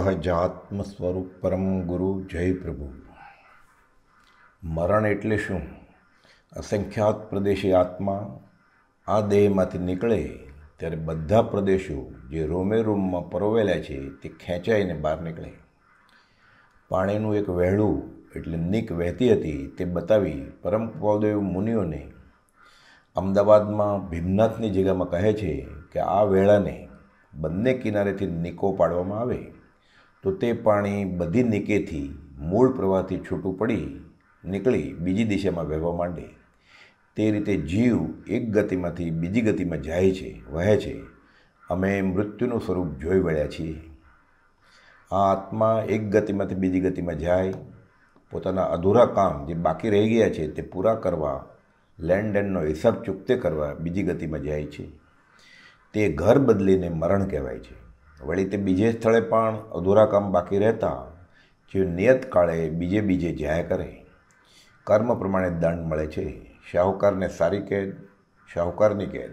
સહજાત્મ સ્વરૂપ પરમ ગુરુ જય પ્રભુ મરણ એટલે શું અસંખ્યાત પ્રદેશી આત્મા આ દેહમાંથી નીકળે ત્યારે બધા પ્રદેશો જે રોમે રોમમાં પરોવેલા છે તે ખેંચાઈને બહાર નીકળે પાણીનું એક વહેળું એટલે નીક વહેતી હતી તે બતાવી પરમ કૃપાદેવ મુનિઓને અમદાવાદમાં ભીમનાથની જગ્યામાં કહે છે કે આ વેળાને બંને કિનારેથી નીકો પાડવામાં આવે તો તે પાણી બધી નીકેથી મૂળ પ્રવાહથી છૂટું પડી નીકળી બીજી દિશામાં વહેવા માંડે તે રીતે જીવ એક ગતિમાંથી બીજી ગતિમાં જાય છે વહે છે અમે મૃત્યુનું સ્વરૂપ જોઈ વળ્યા છીએ આ આત્મા એક ગતિમાંથી બીજી ગતિમાં જાય પોતાના અધૂરા કામ જે બાકી રહી ગયા છે તે પૂરા કરવા લેણદેણનો હિસાબ ચૂકતે કરવા બીજી ગતિમાં જાય છે તે ઘર બદલીને મરણ કહેવાય છે વળી તે બીજે સ્થળે પણ અધૂરા કામ બાકી રહેતા જે નિયત કાળે બીજે બીજે જાય કરે કર્મ પ્રમાણે દંડ મળે છે શાહુકારને સારી કેદ શાહુકારની કેદ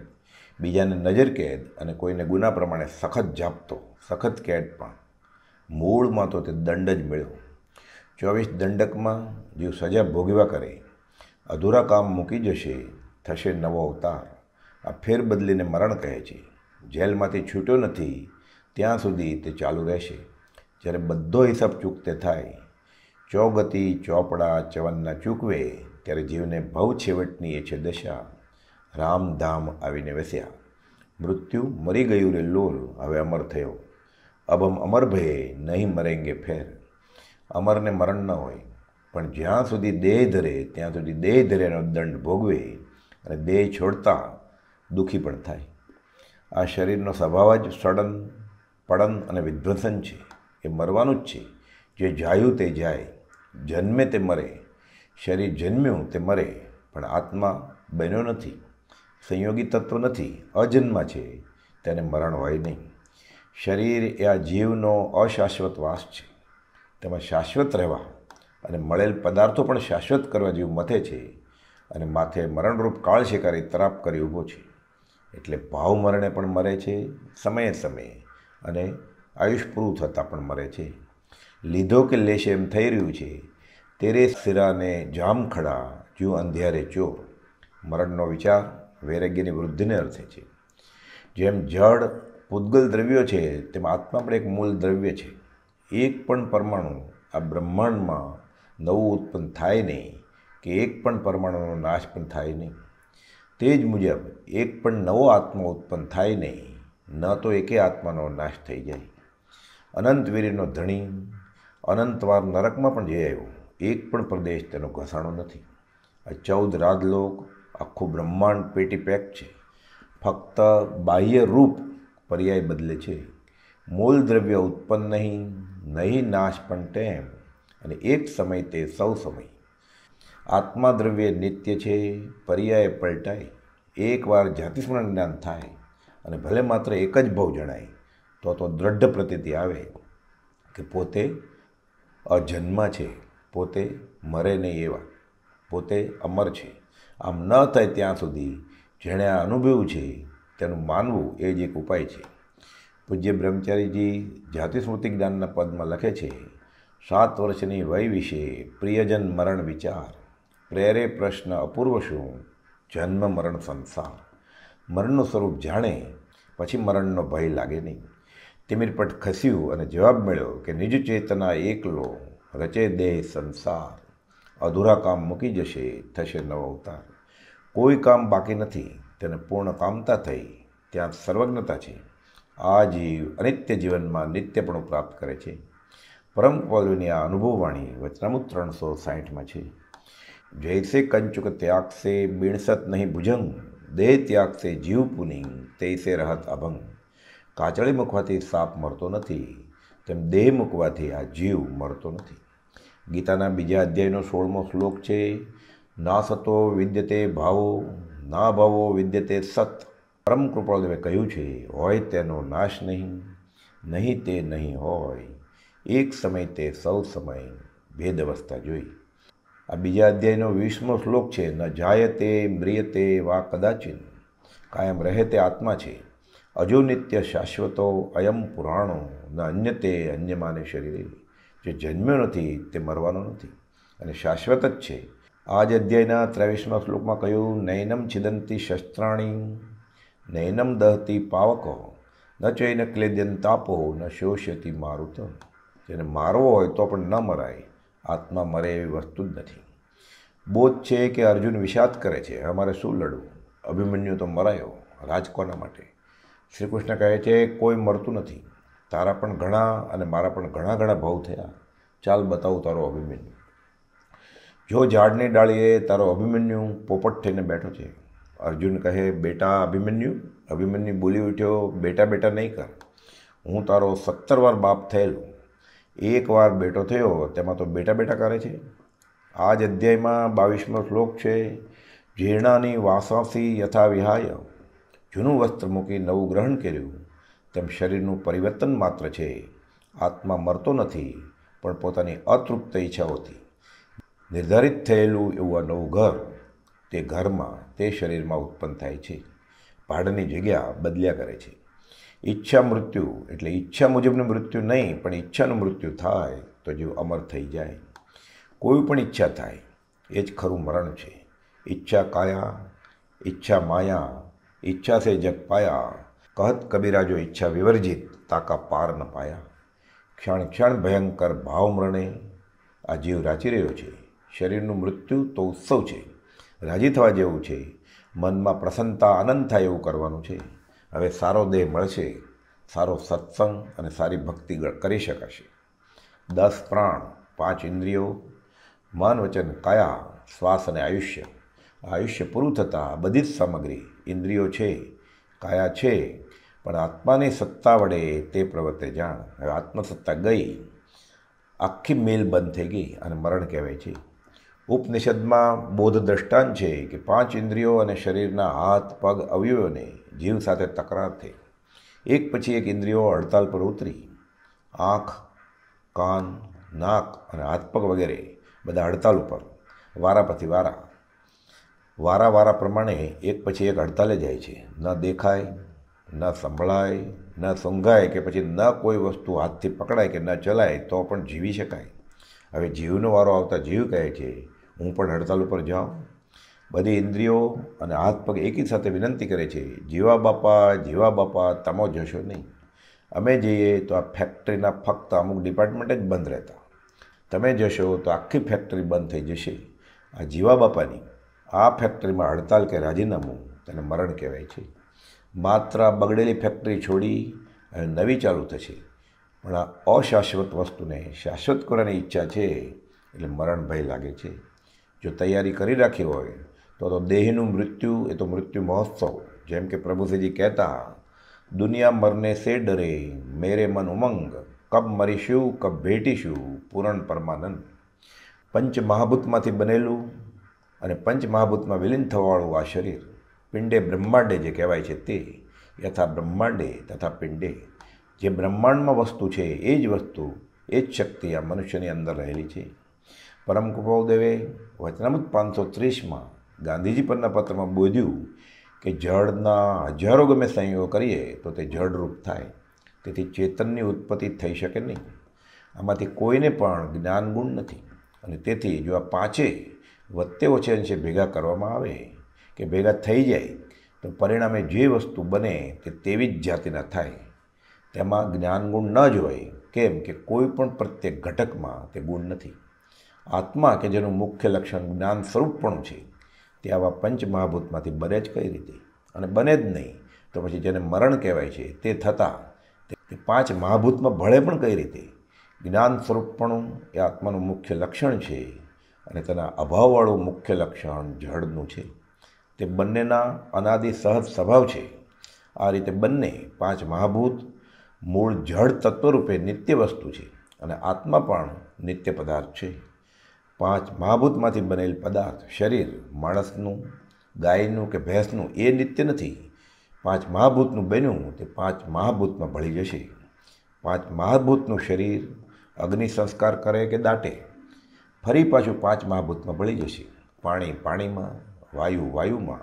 બીજાને નજર કેદ અને કોઈને ગુના પ્રમાણે સખત જાપતો સખત કેદ પણ મૂળમાં તો તે દંડ જ મળ્યો ચોવીસ દંડકમાં જેવું સજા ભોગવા કરે અધૂરા કામ મૂકી જશે થશે નવો અવતાર આ ફેર બદલીને મરણ કહે છે જેલમાંથી છૂટ્યો નથી ત્યાં સુધી તે ચાલુ રહેશે જ્યારે બધો હિસાબ ચૂકતે થાય ચોગતી ચોપડા ચવનના ચૂકવે ત્યારે જીવને ભવ છેવટની એ છે દશા રામધામ આવીને વેસ્યા મૃત્યુ મરી ગયું રે લોર હવે અમર થયો અભમ અમર ભયે નહીં મરેંગે ફેર અમરને મરણ ન હોય પણ જ્યાં સુધી દેહ ધરે ત્યાં સુધી દેહ ધરેનો દંડ ભોગવે અને દેહ છોડતા દુઃખી પણ થાય આ શરીરનો સ્વભાવ જ સડન પડન અને વિધ્વંસન છે એ મરવાનું જ છે જે જાયું તે જાય જન્મે તે મરે શરીર જન્મ્યું તે મરે પણ આત્મા બન્યો નથી સંયોગી તત્વ નથી અજન્મા છે તેને મરણ હોય નહીં શરીર એ આ જીવનો અશાશ્વત વાસ છે તેમાં શાશ્વત રહેવા અને મળેલ પદાર્થો પણ શાશ્વત કરવા જેવું મથે છે અને માથે મરણરૂપ કાળ શિકારી તરાપ કરી ઊભો છે એટલે ભાવ મરણે પણ મરે છે સમયે સમયે અને આયુષ પૂરું થતાં પણ મરે છે લીધો કે લેશે એમ થઈ રહ્યું છે તેરે સિરાને જામ ખડા જો અંધ્યારે ચો મરણનો વિચાર વૈરાગ્યની વૃદ્ધિને અર્થે છે જેમ જળ પૂદગલ દ્રવ્યો છે તેમ આત્મા પણ એક મૂળ દ્રવ્ય છે એક પણ પરમાણુ આ બ્રહ્માંડમાં નવું ઉત્પન્ન થાય નહીં કે એક પણ પરમાણુનો નાશ પણ થાય નહીં તે જ મુજબ એક પણ નવો આત્મા ઉત્પન્ન થાય નહીં ન તો એકે આત્માનો નાશ થઈ જાય અનંત વીરનો ધણી અનંતવાર નરકમાં પણ જઈ આવ્યો એક પણ પ્રદેશ તેનો ઘસાણો નથી આ ચૌદ રાજલોક આખું બ્રહ્માંડ પેટી પેક છે ફક્ત બાહ્ય રૂપ પર્યાય બદલે છે મૂળ દ્રવ્ય ઉત્પન્ન નહીં નહીં નાશ પણ તેમ અને એક સમય તે સૌ સમય આત્મા દ્રવ્ય નિત્ય છે પર્યાય પલટાય એકવાર જાતિસ્મરણ જ્ઞાન થાય અને ભલે માત્ર એક જ ભાવ જણાય તો તો દ્રઢ પ્રતિતિ આવે કે પોતે અજન્મ છે પોતે મરે નહીં એવા પોતે અમર છે આમ ન થાય ત્યાં સુધી જેણે આ અનુભવ્યું છે તેનું માનવું એ જ એક ઉપાય છે પૂજ્ય બ્રહ્મચારીજી જાતિ સ્મૃતિ જ્ઞાનના પદમાં લખે છે સાત વર્ષની વય વિશે પ્રિયજન મરણ વિચાર પ્રેરે પ્રશ્ન અપૂર્વ શું જન્મ મરણ સંસાર મરણનું સ્વરૂપ જાણે પછી મરણનો ભય લાગે નહીં તિમિરપટ ખસ્યું અને જવાબ મળ્યો કે નિજ ચેતના એકલો રચે દેહ સંસાર અધૂરા કામ મૂકી જશે થશે નવો અવતાર કોઈ કામ બાકી નથી તેને પૂર્ણ કામતા થઈ ત્યાં સર્વજ્ઞતા છે આ જીવ અનિત્ય જીવનમાં નિત્યપણું પ્રાપ્ત કરે છે પરમ પૌલવીની આ અનુભવવાણી વચનામુત ત્રણસો સાહીઠમાં છે જૈસે કંચુક ત્યાગશે બીણસત નહીં ભુજંગ દેહ ત્યાગ સે જીવ પુનિંગ તે સે રહત અભંગ કાચળી મૂકવાથી સાપ મરતો નથી તેમ દેહ મૂકવાથી આ જીવ મરતો નથી ગીતાના બીજા અધ્યાયનો સોળમો શ્લોક છે ના સતો વિદ્યતે ભાવો ના ભાવો વિદ્યતે સત પરમ કૃપાળદેવે કહ્યું છે હોય તેનો નાશ નહીં નહીં તે નહીં હોય એક સમય તે સૌ સમય ભેદ અવસ્થા જોઈ આ બીજા અધ્યાયનો વીસમો શ્લોક છે ન જાયતે મ્રિયતે વા કદાચિન કાયમ રહે તે આત્મા છે અજો નિત્ય શાશ્વતો અયમ પુરાણો ન અન્ય તે અન્ય માને શરીરે જે જન્મ્યો નથી તે મરવાનો નથી અને શાશ્વત જ છે આ જ અધ્યાયના ત્રેવીસમા શ્લોકમાં કહ્યું નૈનમ છિદંતી શસ્ત્રાણી નૈનમ દહતી પાવકો ન ચૈન ક્લેદ્યન તાપો ન શોષ્યતી મારુત જેને મારવો હોય તો પણ ન મરાય આત્મા મરે એવી વસ્તુ જ નથી બોધ છે કે અર્જુન વિષાદ કરે છે અમારે શું લડવું અભિમન્યુ તો મરાયો રાજ કોના માટે શ્રી કૃષ્ણ કહે છે કોઈ મરતું નથી તારા પણ ઘણા અને મારા પણ ઘણા ઘણા ભાવ થયા ચાલ બતાવું તારો અભિમન્યુ જો ઝાડની ડાળીએ તારો અભિમન્યુ પોપટ થઈને બેઠો છે અર્જુન કહે બેટા અભિમન્યુ અભિમન્યુ બોલી ઉઠ્યો બેટા બેટા નહીં કર હું તારો સત્તર વાર બાપ થયેલું એકવાર બેઠો થયો તેમાં તો બેટા બેટા કરે છે આ જ અધ્યાયમાં બાવીસમો શ્લોક છે જીર્ણાની વાસાંસી યથા વિહાય જૂનું વસ્ત્ર મૂકી નવું ગ્રહણ કર્યું તેમ શરીરનું પરિવર્તન માત્ર છે આત્મા મરતો નથી પણ પોતાની અતૃપ્ત ઈચ્છાઓથી નિર્ધારિત થયેલું એવું આ નવું ઘર તે ઘરમાં તે શરીરમાં ઉત્પન્ન થાય છે ભાડની જગ્યા બદલ્યા કરે છે ઈચ્છા મૃત્યુ એટલે ઈચ્છા મુજબનું મૃત્યુ નહીં પણ ઈચ્છાનું મૃત્યુ થાય તો જીવ અમર થઈ જાય કોઈ પણ ઈચ્છા થાય એ જ ખરું મરણ છે ઈચ્છા કાયા ઈચ્છા માયા ઈચ્છા સે જગ પાયા કહત કબીરાજો ઈચ્છા વિવર્જિત તાકા પાર ન પાયા ક્ષણ ક્ષણ ભયંકર ભાવ મરણે આ જીવ રાચી રહ્યો છે શરીરનું મૃત્યુ તો ઉત્સવ છે રાજી થવા જેવું છે મનમાં પ્રસન્નતા આનંદ થાય એવું કરવાનું છે હવે સારો દેહ મળશે સારો સત્સંગ અને સારી ભક્તિ કરી શકાશે દસ પ્રાણ પાંચ ઇન્દ્રિયો મન વચન કાયા શ્વાસ અને આયુષ્ય આયુષ્ય પૂરું થતાં બધી જ સામગ્રી ઇન્દ્રિયો છે કાયા છે પણ આત્માની સત્તા વડે તે પ્રવર્તે જાણ હવે આત્મસત્તા ગઈ આખી મેલ બંધ થઈ ગઈ અને મરણ કહેવાય છે ઉપનિષદમાં બોધ દ્રષ્ટાંત છે કે પાંચ ઇન્દ્રિયો અને શરીરના હાથ પગ અવયવોને જીવ સાથે તકરાર થઈ એક પછી એક ઇન્દ્રિયો હડતાલ પર ઉતરી આંખ કાન નાક અને હાથપગ વગેરે બધા હડતાલ ઉપર વારા પછી વારા વારા વારા પ્રમાણે એક પછી એક હડતાલે જાય છે ન દેખાય ન સંભળાય ન સૂંઘાય કે પછી ન કોઈ વસ્તુ હાથથી પકડાય કે ન ચલાય તો પણ જીવી શકાય હવે જીવનો વારો આવતા જીવ કહે છે હું પણ હડતાલ ઉપર જાઉં બધી ઇન્દ્રિયો અને હાથ પગ એકી સાથે વિનંતી કરે છે જીવા બાપા જીવા બાપા તમો જશો નહીં અમે જઈએ તો આ ફેક્ટરીના ફક્ત અમુક ડિપાર્ટમેન્ટ જ બંધ રહેતા તમે જશો તો આખી ફેક્ટરી બંધ થઈ જશે આ જીવા બાપાની આ ફેક્ટરીમાં હડતાલ કે રાજીનામું તેને મરણ કહેવાય છે માત્ર બગડેલી ફેક્ટરી છોડી અને નવી ચાલુ થશે પણ આ અશાશ્વત વસ્તુને શાશ્વત કરવાની ઈચ્છા છે એટલે મરણ ભય લાગે છે જો તૈયારી કરી રાખી હોય તો તો દેહનું મૃત્યુ એ તો મૃત્યુ મહોત્સવ જેમ કે પ્રભુશ્રીજી કહેતા દુનિયા મરને સે ડરે મેરે મન ઉમંગ કબ મરીશું કબ ભેટીશું પૂરણ પરમાનંદ પંચ મહાભૂતમાંથી બનેલું અને પંચ મહાભૂતમાં વિલીન થવાવાળું આ શરીર પિંડે બ્રહ્માંડે જે કહેવાય છે તે યથા બ્રહ્માંડે તથા પિંડે જે બ્રહ્માંડમાં વસ્તુ છે એ જ વસ્તુ એ જ શક્તિ આ મનુષ્યની અંદર રહેલી છે પરમ કૃપાદેવે વચનામૃત પાંચસો ત્રીસમાં ગાંધીજી પરના પત્રમાં બોધ્યું કે જળના હજારો ગમે સંયોગો કરીએ તો તે જળરૂપ થાય તેથી ચેતનની ઉત્પત્તિ થઈ શકે નહીં આમાંથી કોઈને પણ જ્ઞાન ગુણ નથી અને તેથી જો આ પાંચે વત્તે ઓછે અંશે ભેગા કરવામાં આવે કે ભેગા થઈ જાય તો પરિણામે જે વસ્તુ બને તે તેવી જ જાતિના થાય તેમાં જ્ઞાન ગુણ ન જ હોય કેમ કે કોઈ પણ પ્રત્યેક ઘટકમાં તે ગુણ નથી આત્મા કે જેનું મુખ્ય લક્ષણ જ્ઞાન સ્વરૂપ પણ છે તે આવા પંચમહાભૂતમાંથી બને જ કઈ રીતે અને બને જ નહીં તો પછી જેને મરણ કહેવાય છે તે થતાં પાંચ મહાભૂતમાં ભળે પણ કઈ રીતે જ્ઞાન સ્વરૂપપણું એ આત્માનું મુખ્ય લક્ષણ છે અને તેના અભાવવાળું મુખ્ય લક્ષણ જળનું છે તે બંનેના અનાદિ સહજ સ્વભાવ છે આ રીતે બંને પાંચ મહાભૂત મૂળ જળ તત્વરૂપે નિત્ય વસ્તુ છે અને આત્મા પણ નિત્ય પદાર્થ છે પાંચ મહાભૂતમાંથી બનેલ પદાર્થ શરીર માણસનું ગાયનું કે ભેંસનું એ નિત્ય નથી પાંચ મહાભૂતનું બન્યું તે પાંચ મહાભૂતમાં ભળી જશે પાંચ મહાભૂતનું શરીર અગ્નિ સંસ્કાર કરે કે દાટે ફરી પાછું પાંચ મહાભૂતમાં ભળી જશે પાણી પાણીમાં વાયુ વાયુમાં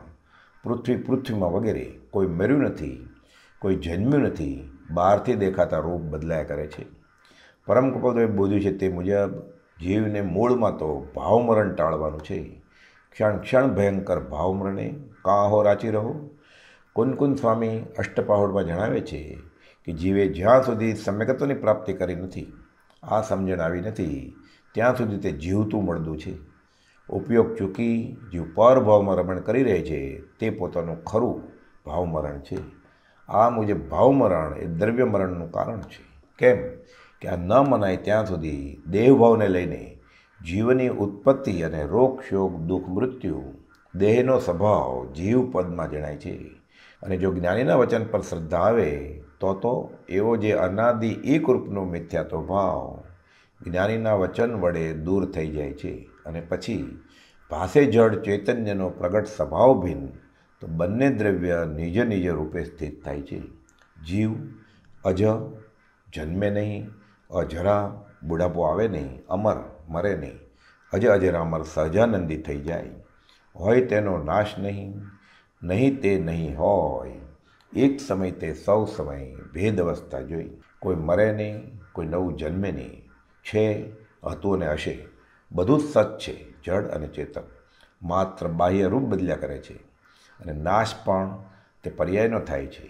પૃથ્વી પૃથ્વીમાં વગેરે કોઈ મર્યું નથી કોઈ જન્મ્યું નથી બહારથી દેખાતા રૂપ બદલાયા કરે છે પરમ કૃપાદોએ બોધ્યું છે તે મુજબ જીવને મૂળમાં તો ભાવમરણ ટાળવાનું છે ક્ષણ ક્ષણ ભયંકર ભાવમરણે કાહો રાચી રહો કુનકુન સ્વામી અષ્ટપાહોડમાં જણાવે છે કે જીવે જ્યાં સુધી સમ્યકત્વની પ્રાપ્તિ કરી નથી આ સમજણ આવી નથી ત્યાં સુધી તે જીવતું મળતું છે ઉપયોગ ચૂકી જીવ પર ભાવમાં રમણ કરી રહે છે તે પોતાનું ખરું ભાવમરણ છે આ મુજબ ભાવમરણ એ દ્રવ્યમરણનું કારણ છે કેમ કે આ ન મનાય ત્યાં સુધી દેહભાવને લઈને જીવની ઉત્પત્તિ અને રોગ શોક દુઃખ મૃત્યુ દેહનો સ્વભાવ જીવ પદમાં જણાય છે અને જો જ્ઞાનીના વચન પર શ્રદ્ધા આવે તો તો એવો જે અનાદિ એકરૂપનો મિથ્યાતો ભાવ જ્ઞાનીના વચન વડે દૂર થઈ જાય છે અને પછી ભાષે જળ ચૈતન્યનો પ્રગટ સ્વભાવ ભિન્ન તો બંને દ્રવ્ય નિજ નિજ રૂપે સ્થિત થાય છે જીવ અજ જન્મે નહીં અજરા બુઢાપો આવે નહીં અમર મરે નહીં અજય અજરા અમર સહજાનંદી થઈ જાય હોય તેનો નાશ નહીં નહીં તે નહીં હોય એક સમય તે સૌ સમય ભેદ અવસ્થા જોઈ કોઈ મરે નહીં કોઈ નવું જન્મે નહીં છે હતું અને હશે બધું જ સત છે જડ અને ચેતક માત્ર બાહ્ય રૂપ બદલ્યા કરે છે અને નાશ પણ તે પર્યાયનો થાય છે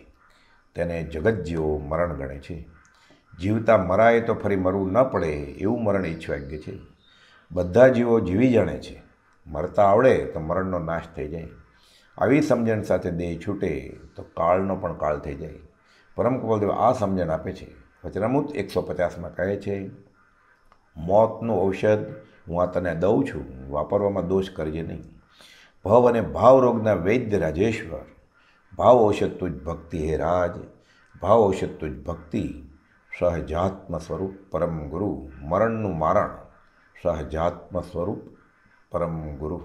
તેને જગત જેવો મરણ ગણે છે જીવતા મરાય તો ફરી મરવું ન પડે એવું મરણ ઈચ્છવાગ્ય છે બધા જીવો જીવી જાણે છે મરતા આવડે તો મરણનો નાશ થઈ જાય આવી સમજણ સાથે દેહ છૂટે તો કાળનો પણ કાળ થઈ જાય પરમ કપલદેવ આ સમજણ આપે છે વચનામૃત એકસો પચાસમાં કહે છે મોતનું ઔષધ હું આ તને દઉં છું વાપરવામાં દોષ કરજે નહીં ભવ અને ભાવરોગના વૈદ્ય રાજેશ્વર ભાવ ઔષધ જ ભક્તિ હે રાજ ભાવ ઔષધ જ ભક્તિ સહજાત્મ સ્વરૂપ પરમ ગુરુ મરણનું મારણ સહજાત્મ સ્વરૂપ પરમ ગુરુ